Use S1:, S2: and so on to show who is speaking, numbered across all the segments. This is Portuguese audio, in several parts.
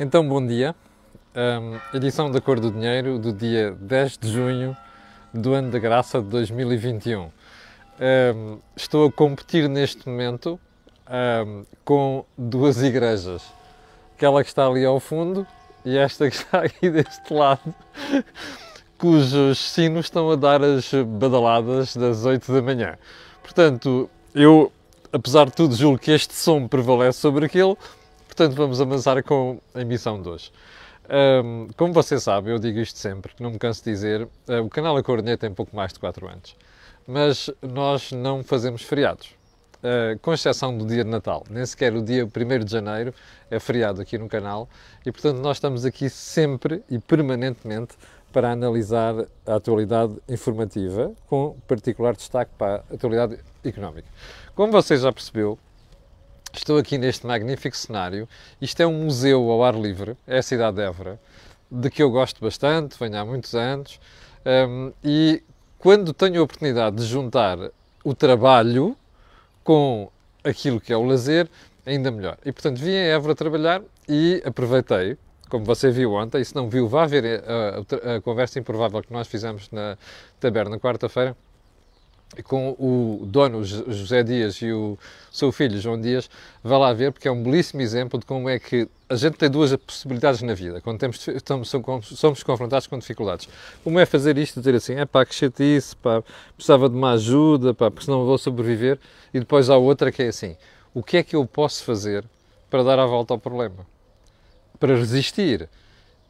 S1: Então, bom dia. Um, edição da Cor do Dinheiro do dia 10 de junho do ano da graça de 2021. Um, estou a competir neste momento um, com duas igrejas. Aquela que está ali ao fundo e esta que está aqui deste lado, cujos sinos estão a dar as badaladas das 8 da manhã. Portanto, eu, apesar de tudo, julgo que este som prevalece sobre aquele Portanto, vamos avançar com a emissão de hoje. Um, como você sabe, eu digo isto sempre, não me canso de dizer, uh, o canal A Corneta tem pouco mais de 4 anos. Mas nós não fazemos feriados, uh, com exceção do dia de Natal. Nem sequer o dia 1 de janeiro é feriado aqui no canal e, portanto, nós estamos aqui sempre e permanentemente para analisar a atualidade informativa, com particular destaque para a atualidade económica. Como você já percebeu, Estou aqui neste magnífico cenário. Isto é um museu ao ar livre, é a cidade de Évora, de que eu gosto bastante, venho há muitos anos. Um, e quando tenho a oportunidade de juntar o trabalho com aquilo que é o lazer, ainda melhor. E portanto vim a Évora trabalhar e aproveitei, como você viu ontem, e se não viu, vá ver eh, a, a, a conversa improvável que nós fizemos na taberna quarta-feira com o dono José Dias e o seu filho João Dias, vá lá ver, porque é um belíssimo exemplo de como é que a gente tem duas possibilidades na vida, quando temos, estamos, somos confrontados com dificuldades. Uma é fazer isto, dizer assim, é pá, que chatice, pá, precisava de uma ajuda, pá, porque senão vou sobreviver, e depois há outra que é assim, o que é que eu posso fazer para dar a volta ao problema? Para resistir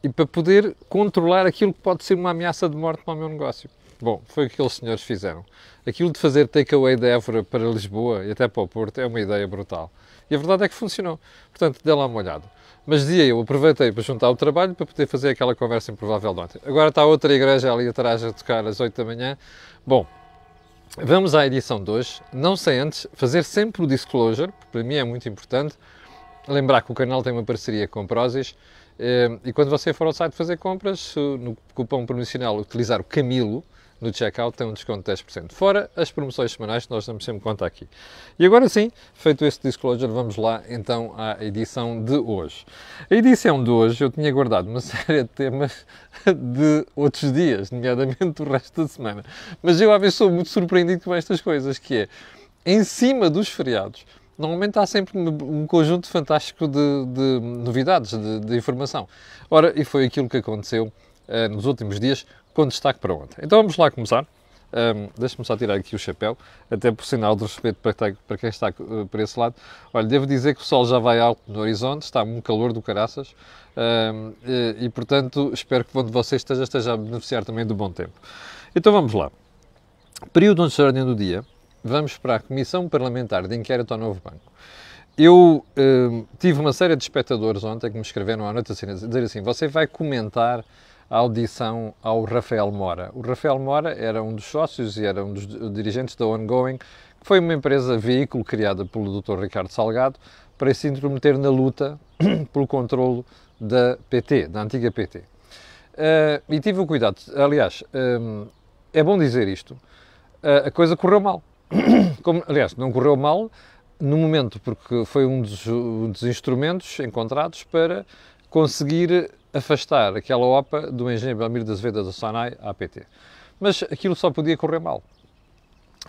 S1: e para poder controlar aquilo que pode ser uma ameaça de morte para o meu negócio. Bom, foi o que aqueles senhores fizeram. Aquilo de fazer takeaway da Évora para Lisboa e até para o Porto é uma ideia brutal. E a verdade é que funcionou. Portanto, dê lá uma olhada. Mas dia eu aproveitei para juntar o trabalho para poder fazer aquela conversa improvável de ontem. Agora está outra igreja ali atrás a tocar às 8 da manhã. Bom, vamos à edição de hoje. Não sei antes fazer sempre o disclosure, porque para mim é muito importante. Lembrar que o canal tem uma parceria com Prozis eh, e quando você for ao site fazer compras, eh, no cupom promocional utilizar o Camilo, no checkout tem um desconto de 10%. Fora as promoções semanais que nós damos sempre conta aqui. E agora sim, feito este disclosure, vamos lá então à edição de hoje. A edição de hoje eu tinha guardado uma série de temas de outros dias, nomeadamente o resto da semana. Mas eu às vezes sou muito surpreendido com estas coisas, que é em cima dos feriados normalmente há sempre um conjunto fantástico de, de novidades, de, de, informação. Ora, e foi aquilo que aconteceu uh, nos últimos dias com destaque para ontem. Então vamos lá começar. Um, Deixa-me só tirar aqui o chapéu, até por sinal de respeito para, para quem está uh, eh, para esse lado. Olha, devo dizer que o sol já vai alto no horizonte, está um calor do caraças um, e, eh, e, portanto, espero que onde você esteja, esteja a beneficiar também do bom tempo. Então vamos lá. Período onde ordem do dia, vamos para a Comissão Parlamentar de Inquérito ao Novo Banco. Eu um, tive uma série de espectadores ontem que me escreveram à noite a dizer assim: você vai comentar audição ao Rafael Mora. O Rafael Mora era um dos sócios e era um dos dirigentes da Ongoing, que foi uma empresa veículo criada pelo Dr. Ricardo Salgado para se intrometer na luta pelo controlo da PT, da antiga PT. Uh, eh, e tive o cuidado, aliás, um, eh, é bom dizer isto, uh, a coisa correu mal. Como, aliás, não correu mal no momento, porque foi um dos, um dos instrumentos encontrados para conseguir afastar aquela OPA do engenheiro Belmiro das Vedas do Sanai à PT. Mas aquilo só podia correr mal.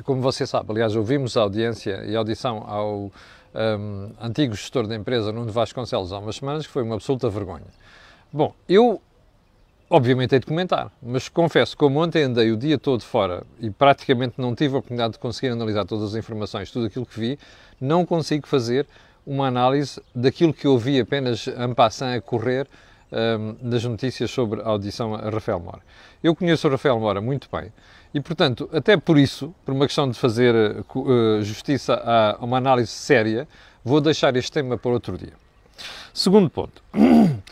S1: Como você sabe, aliás, ouvimos a audiência e a audição ao um, antigo gestor da empresa, Nuno Vasconcelos, há umas semanas, que foi uma absoluta vergonha. Bom, eu obviamente hei de comentar, mas confesso, como ontem andei o dia todo fora e praticamente não tive a oportunidade de conseguir analisar todas as informações, tudo aquilo que vi, não consigo fazer uma análise daquilo que eu vi apenas en passant a correr um, ehm, das notícias sobre a audição a Rafael Mora. Eu conheço o Rafael Mora muito bem e, portanto, até por isso, por uma questão de fazer uh, justiça a uma análise séria, vou deixar este tema para outro dia. Segundo ponto.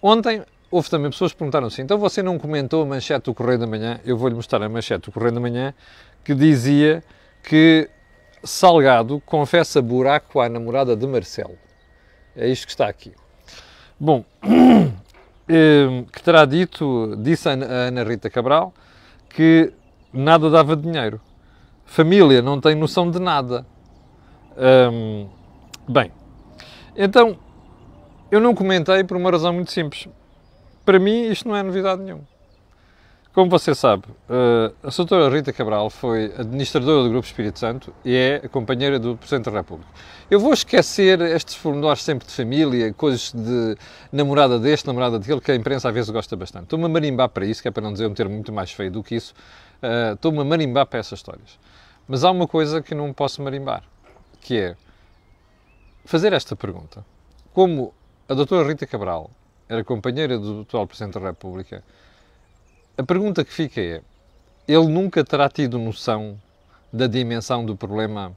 S1: Ontem houve também pessoas que perguntaram assim: então você não comentou a manchete do Correio da Manhã? Eu vou-lhe mostrar a manchete do Correio da Manhã que dizia que Salgado confessa buraco à namorada de Marcelo. É isto que está aqui. Bom, eh, que terá dito, disse a Ana Rita Cabral, que nada dava dinheiro. Família não tem noção de nada. Hum, bem, então eu não comentei por uma razão muito simples. Para mim, isto não é novidade nenhuma. Como você sabe, eh, a Sra. Rita Cabral foi administradora do Grupo Espírito Santo e é a companheira do Presidente da República. Eu vou esquecer estes pormenores sempre de família, coisas de namorada deste, namorada daquele, que a imprensa às vezes gosta bastante. Estou-me a marimbar para isso, que é para não dizer um termo muito mais feio do que isso. Eh, estou-me a marimbar para essas histórias. Mas há uma coisa que não posso marimbar, que é fazer esta pergunta. Como a doutora Rita Cabral era companheira do atual Presidente da República, a pergunta que fica é: ele nunca terá tido noção da dimensão do problema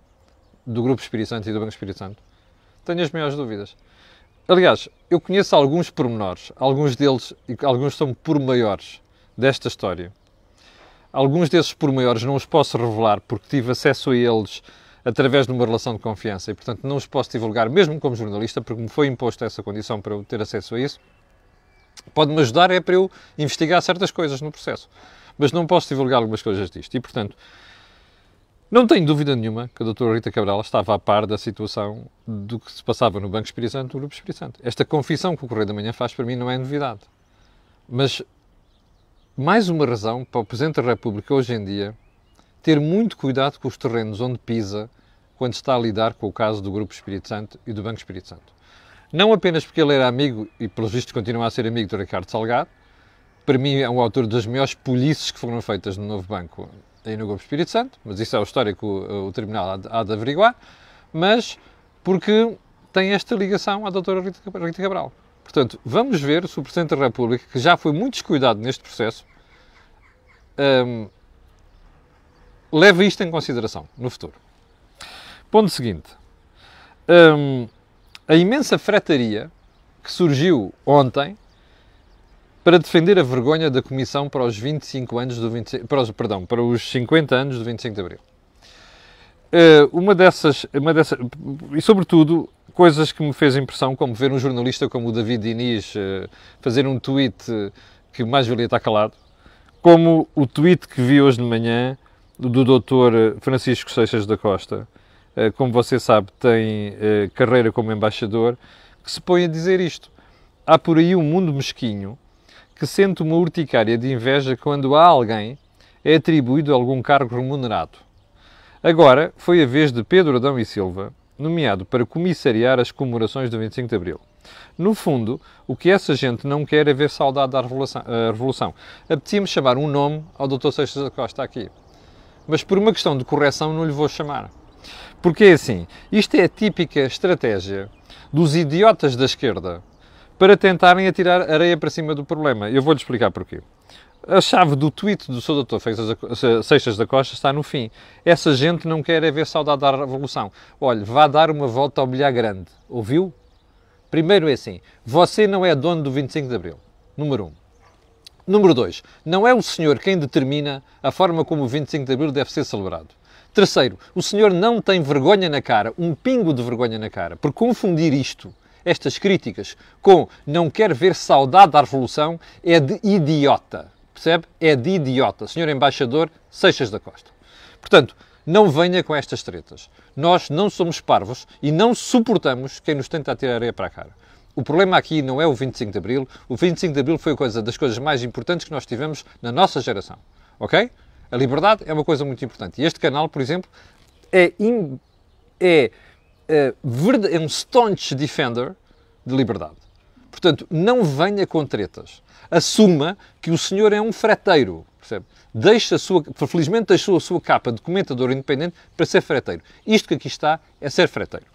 S1: do Grupo Espírito Santo e do Banco Espírito Santo? Tenho as maiores dúvidas. Aliás, eu conheço alguns pormenores, alguns deles, alguns são maiores desta história. Alguns desses maiores não os posso revelar porque tive acesso a eles através de uma relação de confiança e, portanto, não os posso divulgar, mesmo como jornalista, porque me foi imposto essa condição para eu ter acesso a isso pode-me ajudar é para eu investigar certas coisas no processo. Mas não posso divulgar algumas coisas disto. E, portanto, não tenho dúvida nenhuma que a doutora Rita Cabral estava a par da situação do que se passava no Banco Espírito Santo, no Grupo Espírito Santo. Esta confissão que o Correio da Manhã faz para mim não é novidade. Mas mais uma razão para o Presidente da República hoje em dia ter muito cuidado com os terrenos onde pisa quando está a lidar com o caso do Grupo Espírito Santo e do Banco Espírito Santo. Não apenas porque ele era amigo, e pelos vistos continua a ser amigo do Ricardo Salgado, para mim é um autor das melhores polícias que foram feitas no Novo Banco e no Grupo Espírito Santo, mas isso é o história que o, eh, o Tribunal há de, averiguar, mas porque tem esta ligação à doutora Rita Cabral. Portanto, vamos ver se o Presidente da República, que já foi muito descuidado neste processo, um, ehm, leva isto em consideração no futuro. Ponto seguinte. Um, ehm, a imensa fretaria que surgiu ontem para defender a vergonha da Comissão para os 25 anos do 25, para os, perdão, para os 50 anos do 25 de Abril. Uh, uma dessas, uma dessa, e sobretudo, coisas que me fez impressão, como ver um jornalista como o David Diniz uh, fazer um tweet que mais valia estar calado, como o tweet que vi hoje de manhã do Dr. Francisco Seixas da Costa, eh, como você sabe, tem eh, carreira como embaixador, que se põe a dizer isto. Há por aí um mundo mesquinho que sente uma urticária de inveja quando a alguém é atribuído algum cargo remunerado. Agora foi a vez de Pedro Adão e Silva, nomeado para comissariar as comemorações do 25 de Abril. No fundo, o que essa gente não quer é ver saudade da Revolução. Eh, Apetecia-me chamar um nome ao Dr. Seixas da Costa aqui, mas por uma questão de correção não lhe vou chamar. Porque é assim, isto é a típica estratégia dos idiotas da esquerda para tentarem atirar areia para cima do problema. Eu vou-lhe explicar porquê. A chave do tweet do seu doutor Seixas da Costa está no fim. Essa gente não quer é ver saudade da Revolução. Olhe, vá dar uma volta ao milhar grande. Ouviu? Primeiro é assim, você não é dono do 25 de Abril. Número Um. Número dois. Não é o senhor quem determina a forma como o 25 de Abril deve ser celebrado. Terceiro, o senhor não tem vergonha na cara, um pingo de vergonha na cara, por confundir isto, estas críticas, com não quer ver saudade da revolução, é de idiota. Percebe? É de idiota. Senhor Embaixador Seixas da Costa. Portanto, não venha com estas tretas. Nós não somos parvos e não suportamos quem nos tenta tirar areia para a cara. O problema aqui não é o 25 de Abril. O 25 de Abril foi coisa das coisas mais importantes que nós tivemos na nossa geração. Ok? A liberdade é uma coisa muito importante. E este canal, por exemplo, é, in, é, é, verde, é um staunch defender de liberdade. Portanto, não venha com tretas. Assuma que o senhor é um freteiro, percebe? Deixa a sua, felizmente deixou a sua capa de comentador independente para ser freteiro. Isto que aqui está é ser freteiro.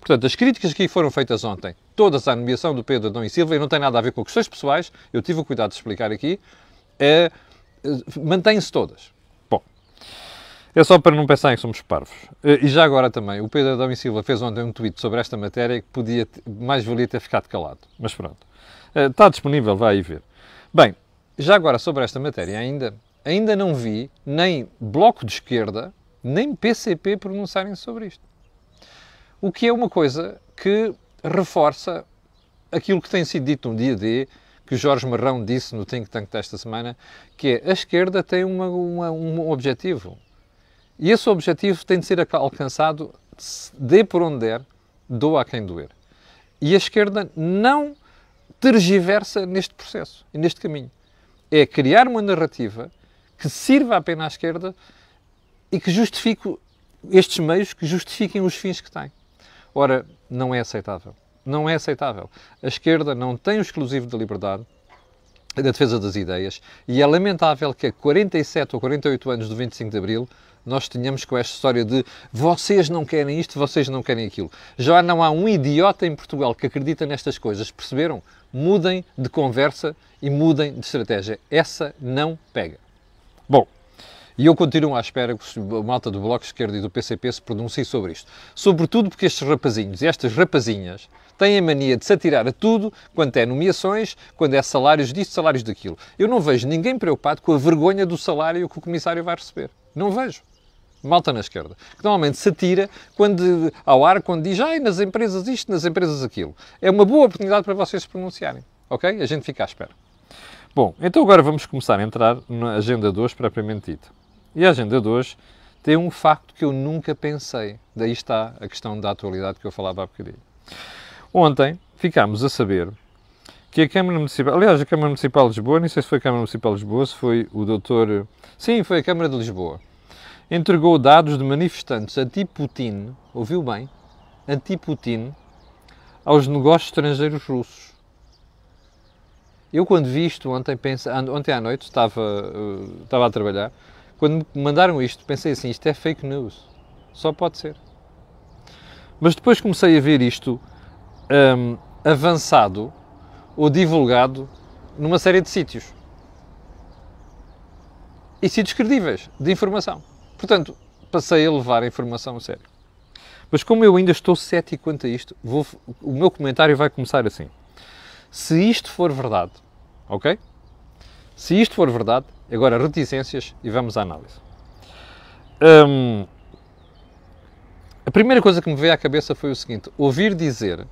S1: Portanto, as críticas que foram feitas ontem, todas à nomeação do Pedro Adão e Silva, e não tem nada a ver com questões pessoais, eu tive o cuidado de explicar aqui, é, é se todas. É só para não pensarem que somos parvos. Eh, e já agora também, o Pedro Adão e Silva fez ontem um tweet sobre esta matéria que podia, mais valia ter ficado calado. Mas pronto. Eh, está disponível, vai aí ver. Bem, já agora sobre esta matéria ainda, ainda não vi nem Bloco de Esquerda, nem PCP pronunciarem sobre isto. O que é uma coisa que reforça aquilo que tem sido dito no dia de que o Jorge Marrão disse no Think Tank desta semana, que é a esquerda tem uma, uma, um objetivo, e esse objetivo tem de ser alcançado dê por onde der, doa a quem doer. E a esquerda não tergiversa neste processo e neste caminho. É criar uma narrativa que sirva apenas à esquerda e que justifique estes meios, que justifiquem os fins que têm. Ora, não é aceitável. Não é aceitável. A esquerda não tem o exclusivo da liberdade, da defesa das ideias, e é lamentável que a 47 ou 48 anos do 25 de Abril nós tenhamos com esta história de vocês não querem isto, vocês não querem aquilo. Já não há um idiota em Portugal que acredita nestas coisas, perceberam? Mudem de conversa e mudem de estratégia. Essa não pega. Bom, e eu continuo à espera que a malta do Bloco Esquerdo e do PCP se pronuncie sobre isto. Sobretudo porque estes rapazinhos e estas rapazinhas têm a mania de se atirar a tudo quanto é nomeações, quando é salários disto, salários daquilo. Eu não vejo ninguém preocupado com a vergonha do salário que o comissário vai receber. Não vejo malta na esquerda, que normalmente se atira quando, ao ar quando diz ai, nas empresas isto, nas empresas aquilo. É uma boa oportunidade para vocês se pronunciarem, ok? A gente fica à espera. Bom, então agora vamos começar a entrar na agenda 2 propriamente dita. E a agenda 2 tem um facto que eu nunca pensei. Daí está a questão da atualidade que eu falava há bocadinho. Ontem ficámos a saber que a Câmara Municipal, aliás, a Câmara Municipal de Lisboa, não sei se foi a Câmara Municipal de Lisboa, se foi o doutor... Sim, foi a Câmara de Lisboa entregou dados de manifestantes anti-Putin, ouviu bem, anti-Putin, aos negócios estrangeiros russos. Eu, quando vi isto ontem, ontem à noite, estava, uh, estava a trabalhar, quando me mandaram isto, pensei assim: isto é fake news. Só pode ser. Mas depois comecei a ver isto um, ehm, avançado ou divulgado numa série de sítios. E sítios credíveis de informação. Portanto, passei a levar a informação a sério. Mas como eu ainda estou cético quanto a isto, vou, o meu comentário vai começar assim. Se isto for verdade, ok? Se isto for verdade, agora reticências e vamos à análise. Hum, a primeira coisa que me veio à cabeça foi o seguinte: ouvir dizer.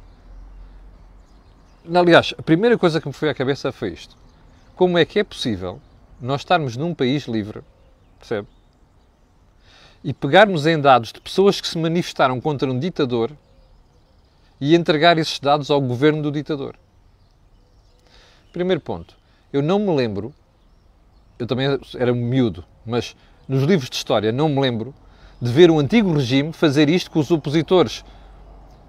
S1: Aliás, a primeira coisa que me foi à cabeça foi isto: como é que é possível nós estarmos num país livre, percebe? e pegarmos em dados de pessoas que se manifestaram contra um ditador e entregar esses dados ao governo do ditador. Primeiro ponto, eu não me lembro, eu também era um miúdo, mas nos livros de história não me lembro de ver o antigo regime fazer isto com os opositores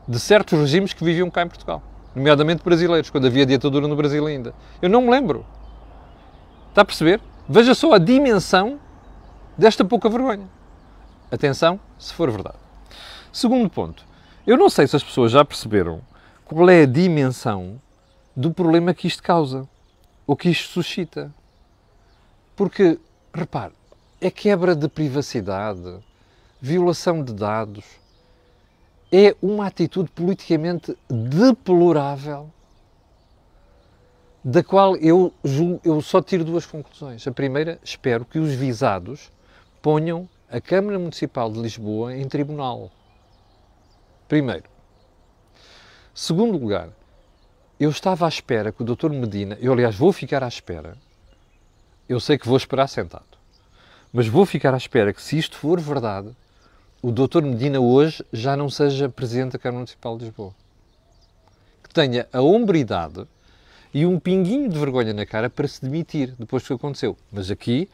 S1: de certos regimes que viviam cá em Portugal, nomeadamente brasileiros, quando havia ditadura no Brasil ainda. Eu não me lembro. Está a perceber? Veja só a dimensão desta pouca vergonha. Atenção, se for verdade. Segundo ponto, eu não sei se as pessoas já perceberam qual é a dimensão do problema que isto causa, ou que isto suscita. Porque, repare, é quebra de privacidade, violação de dados, é uma atitude politicamente deplorável, da qual eu, julgo, eu só tiro duas conclusões. A primeira, espero que os visados ponham a Câmara Municipal de Lisboa em tribunal. Primeiro. Segundo lugar, eu estava à espera que o Dr. Medina, eu aliás vou ficar à espera, eu sei que vou esperar sentado, mas vou ficar à espera que se isto for verdade, o Dr. Medina hoje já não seja presidente da Câmara Municipal de Lisboa. Que tenha a hombridade e um pinguinho de vergonha na cara para se demitir depois do que aconteceu. Mas aqui